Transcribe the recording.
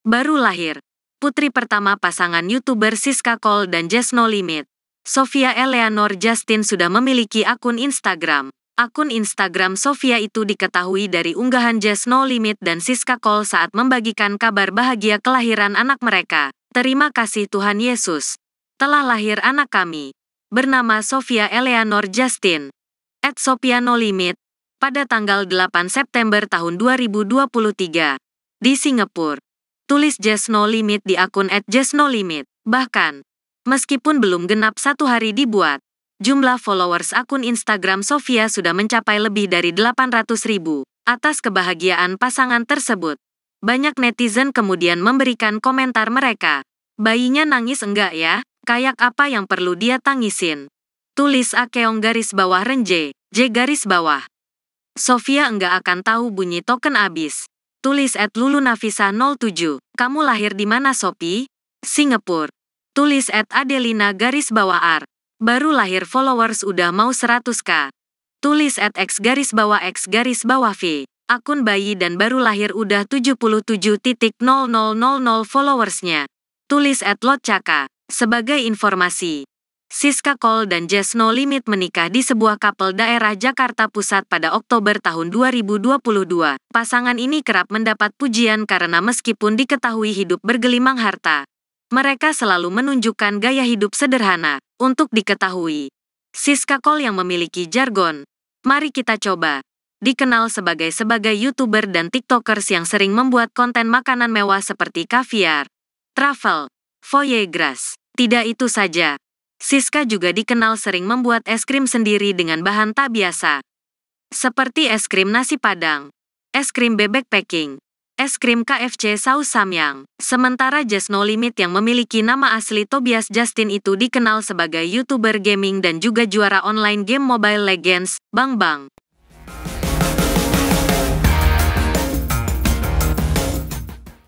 Baru lahir, putri pertama pasangan YouTuber Siska Cole dan Jess No Limit. Sofia Eleanor Justin sudah memiliki akun Instagram. Akun Instagram Sofia itu diketahui dari unggahan Jess No Limit dan Siska Cole saat membagikan kabar bahagia kelahiran anak mereka. Terima kasih Tuhan Yesus. Telah lahir anak kami. Bernama Sofia Eleanor Justin. At Sofia No Limit. Pada tanggal 8 September tahun 2023. Di Singapura tulis Just No Limit di akun at No Limit. Bahkan, meskipun belum genap satu hari dibuat, jumlah followers akun Instagram Sofia sudah mencapai lebih dari 800 ribu. Atas kebahagiaan pasangan tersebut, banyak netizen kemudian memberikan komentar mereka. Bayinya nangis enggak ya? Kayak apa yang perlu dia tangisin? Tulis Akeong garis bawah Renje, J garis bawah. Sofia enggak akan tahu bunyi token abis. Tulis at Lulu Nafisa 07. Kamu lahir di mana Sopi? Singapura. Tulis at Adelina garis bawah R. Baru lahir followers udah mau 100k. Tulis at X garis bawah X garis bawah V. Akun bayi dan baru lahir udah 77.0000 followersnya. Tulis at Lotcaka. Sebagai informasi, Siska Cole dan Jess No Limit menikah di sebuah kapel daerah Jakarta Pusat pada Oktober tahun 2022. Pasangan ini kerap mendapat pujian karena meskipun diketahui hidup bergelimang harta, mereka selalu menunjukkan gaya hidup sederhana untuk diketahui. Siska Cole yang memiliki jargon, mari kita coba. Dikenal sebagai sebagai YouTuber dan TikTokers yang sering membuat konten makanan mewah seperti kaviar, travel, foie gras. Tidak itu saja, Siska juga dikenal sering membuat es krim sendiri dengan bahan tak biasa. Seperti es krim nasi padang, es krim bebek packing, es krim KFC saus samyang. Sementara Just No Limit yang memiliki nama asli Tobias Justin itu dikenal sebagai YouTuber gaming dan juga juara online game Mobile Legends, Bang Bang.